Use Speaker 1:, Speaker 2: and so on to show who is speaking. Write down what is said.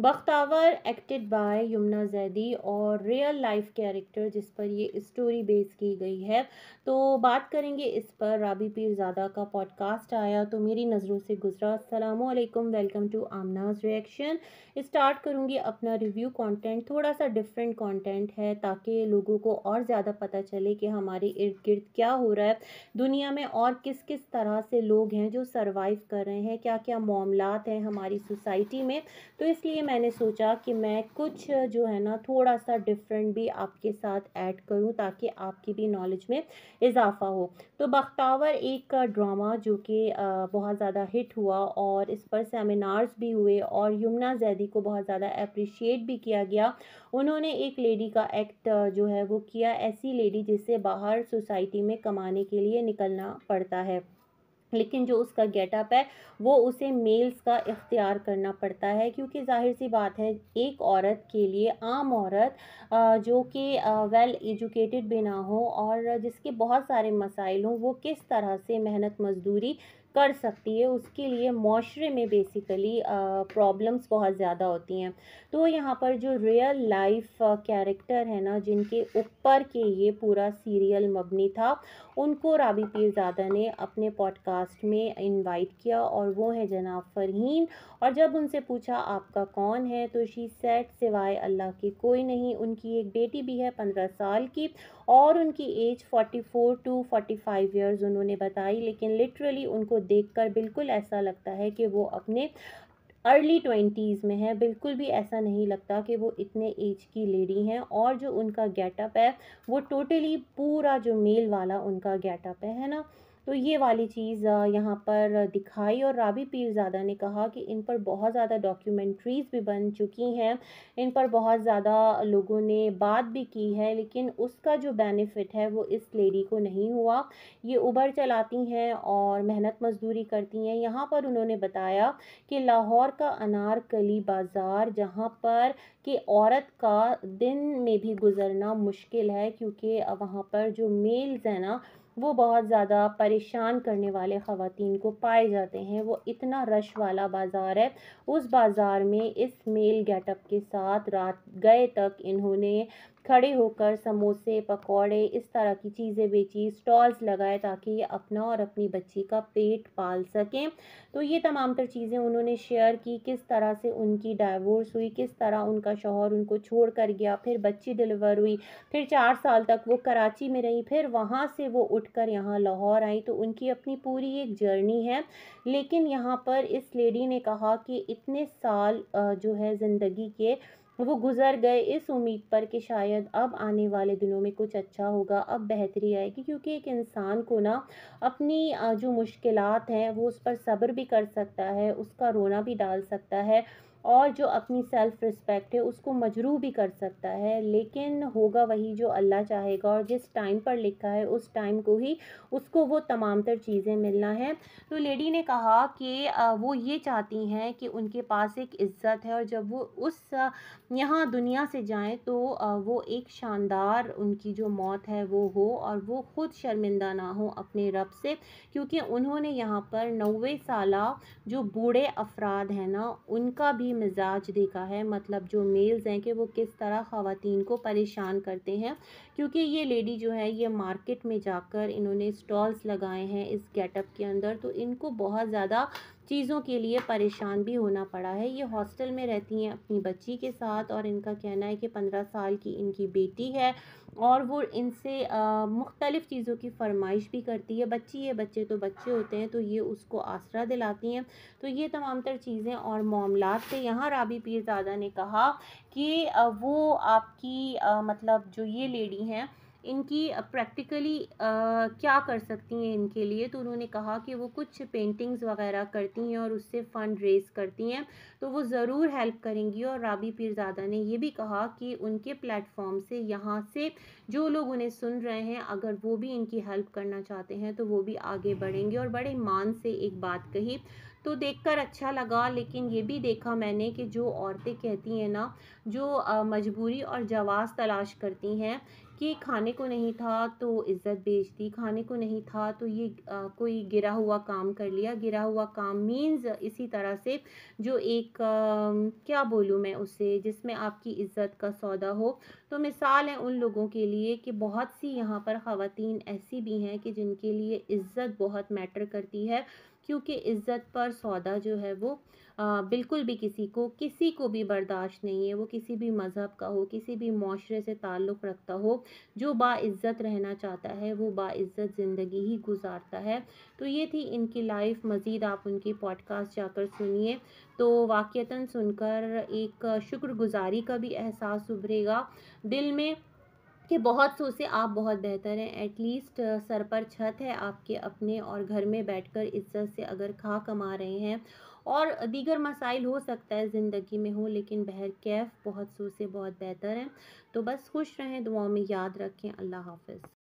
Speaker 1: Bakhtawar acted by Yamuna Zaidi और real life character जिस पर ये स्टोरी बेस की गई है तो बात करेंगे इस पर राबी पीरजादा का पॉडकास्ट आया तो मेरी नज़रों से गुजरा असलकम वेलकम टू आमनाज रिएक्शन स्टार्ट करूँगी अपना रिव्यू कंटेंट थोड़ा सा डिफरेंट कंटेंट है ताकि लोगों को और ज़्यादा पता चले कि हमारे इर्द गिर्द क्या हो रहा है दुनिया में और किस किस तरह से लोग हैं जो सर्वाइव कर रहे हैं क्या क्या मामला हैं हमारी सोसाइटी में तो इसलिए मैंने सोचा कि मैं कुछ जो है ना थोड़ा सा डिफरेंट भी आपके साथ ऐड करूं ताकि आपकी भी नॉलेज में इजाफा हो तो बख्तावर एक ड्रामा जो कि बहुत ज़्यादा हिट हुआ और इस पर सेमिनार्स भी हुए और यमुना जैदी को बहुत ज़्यादा अप्रिशिएट भी किया गया उन्होंने एक लेडी का एक्ट जो है वो किया ऐसी लेडी जिससे बाहर सोसाइटी में कमाने के लिए निकलना पड़ता है लेकिन जो उसका गेटअप है वो उसे मेल्स का इख्तियार करना पड़ता है क्योंकि जाहिर सी बात है एक औरत के लिए आम औरत जो कि वेल एजुकेटेड भी ना हो और जिसके बहुत सारे मसाइल हों वो किस तरह से मेहनत मजदूरी कर सकती है उसके लिए माशरे में बेसिकली प्रॉब्लम्स बहुत ज़्यादा होती हैं तो यहाँ पर जो रियल लाइफ कैरेक्टर है ना जिनके ऊपर के ये पूरा सीरियल मबनी था उनको राबी पीरजादा ने अपने पॉडकास्ट में इनवाइट किया और वो हैं जनाब फरहीन और जब उनसे पूछा आपका कौन है तो शी सेट सिवाय अल्लाह के कोई नहीं उनकी एक बेटी भी है पंद्रह साल की और उनकी age forty four to forty five years उन्होंने बताई लेकिन लिटरली उनको देखकर बिल्कुल ऐसा लगता है कि वो अपने अर्ली ट्वेंटीज़ में है बिल्कुल भी ऐसा नहीं लगता कि वो इतने एज की लेडी हैं और जो उनका गेटअप है वो टोटली पूरा जो मेल वाला उनका गेटअप है है ना तो ये वाली चीज़ यहाँ पर दिखाई और राबी पीरजादा ने कहा कि इन पर बहुत ज़्यादा डॉक्यूमेंट्रीज़ भी बन चुकी हैं इन पर बहुत ज़्यादा लोगों ने बात भी की है लेकिन उसका जो बेनिफिट है वो इस लेडी को नहीं हुआ ये उबर चलाती हैं और मेहनत मजदूरी करती हैं यहाँ पर उन्होंने बताया कि लाहौर का अनारकली बाज़ार जहाँ पर कि औरत का दिन में भी गुज़रना मुश्किल है क्योंकि वहाँ पर जो मेल्स हैं ना वो बहुत ज़्यादा परेशान करने वाले ख़वान को पाए जाते हैं वो इतना रश वाला बाज़ार है उस बाज़ार में इस मेल गेटअप के साथ रात गए तक इन्होंने खड़े होकर समोसे पकौड़े इस तरह की चीज़ें बेची स्टॉल्स लगाए ताकि ये अपना और अपनी बच्ची का पेट पाल सकें तो ये तमाम तर चीज़ें उन्होंने शेयर की किस तरह से उनकी डाइवोर्स हुई किस तरह उनका शोहर उनको छोड़ कर गया फिर बच्ची डिलीवर हुई फिर चार साल तक वो कराची में रही फिर वहाँ से वो उठ कर यहाँ लाहौर आई तो उनकी अपनी पूरी एक जर्नी है लेकिन यहाँ पर इस लेडी ने कहा कि इतने साल जो है ज़िंदगी के वो गुज़र गए इस उम्मीद पर कि शायद अब आने वाले दिनों में कुछ अच्छा होगा अब बेहतरी आएगी क्योंकि एक इंसान को ना अपनी जो मुश्किल हैं वो उस पर सब्र भी कर सकता है उसका रोना भी डाल सकता है और जो अपनी सेल्फ़ रिस्पेक्ट है उसको मजरू भी कर सकता है लेकिन होगा वही जो अल्लाह चाहेगा और जिस टाइम पर लिखा है उस टाइम को ही उसको वो तमाम तर चीज़ें मिलना है तो लेडी ने कहा कि वो ये चाहती हैं कि उनके पास एक इज़्ज़त है और जब वो उस यहाँ दुनिया से जाएँ तो वो एक शानदार उनकी जो मौत है वो हो और वो ख़ुद शर्मिंदा ना हो अपने रब से क्योंकि उन्होंने यहाँ पर नवे साल जो बूढ़े अफराद हैं ना उनका भी मिजाज देखा है मतलब जो मेल्स हैं कि वो किस तरह ख़वान को परेशान करते हैं क्योंकि ये लेडी जो है ये मार्केट में जाकर इन्होंने स्टॉल्स लगाए हैं इस गेटअप के अंदर तो इनको बहुत ज़्यादा चीज़ों के लिए परेशान भी होना पड़ा है ये हॉस्टल में रहती हैं अपनी बच्ची के साथ और इनका कहना है कि पंद्रह साल की इनकी बेटी है और वो इनसे मुख्तलिफ़ चीज़ों की फरमाइश भी करती है बच्ची है बच्चे तो बच्चे होते हैं तो ये उसको आसरा दिलाती हैं तो ये तमाम तर चीज़ें और मामला से यहाँ राबी पीरजादा ने कहा कि वो आपकी मतलब जो ये लेडी हैं इनकी प्रैक्टिकली क्या कर सकती हैं इनके लिए तो उन्होंने कहा कि वो कुछ पेंटिंग्स वगैरह करती हैं और उससे फ़ंड रेज करती हैं तो वो ज़रूर हेल्प करेंगी और राबी पीरजादा ने ये भी कहा कि उनके प्लेटफॉर्म से यहाँ से जो लोग उन्हें सुन रहे हैं अगर वो भी इनकी हेल्प करना चाहते हैं तो वो भी आगे बढ़ेंगे और बड़े मान से एक बात कही तो देखकर अच्छा लगा लेकिन ये भी देखा मैंने कि जो औरतें कहती हैं ना जो मजबूरी और जवाज़ तलाश करती हैं कि खाने को नहीं था तो इज़्ज़त बेच दी खाने को नहीं था तो ये आ, कोई गिरा हुआ काम कर लिया गिरा हुआ काम मीन्स इसी तरह से जो एक आ, क्या बोलूँ मैं उसे जिसमें आपकी इज़्ज़त का सौदा हो तो मिसाल है उन लोगों के लिए कि बहुत सी यहाँ पर ख़वातीन ऐसी भी हैं कि जिनके लिए इज़्ज़त बहुत मैटर करती है क्योंकि इज़्ज़त पर सौदा जो है वो आ, बिल्कुल भी किसी को किसी को भी बर्दाश्त नहीं है वो किसी भी मज़हब का हो किसी भी माशरे से ताल्लुक़ रखता हो जो बाज़्ज़त रहना चाहता है वो बाज़्ज़त ज़िंदगी ही गुजारता है तो ये थी इनकी लाइफ मज़ीद आप उनकी पॉडकास्ट जाकर सुनिए तो वाक़ता सुनकर एक शुक्रगुजारी का भी एहसास उभरेगा दिल में कि बहुत से आप बहुत बेहतर हैं एटलीस्ट सर पर छत है आपके अपने और घर में बैठकर इज्जत से अगर खा कमा रहे हैं और दीगर मसाइल हो सकता है ज़िंदगी में हो लेकिन बहर कैफ बहुत से बहुत बेहतर हैं तो बस खुश रहें दुआओं में याद रखें अल्लाह हाफ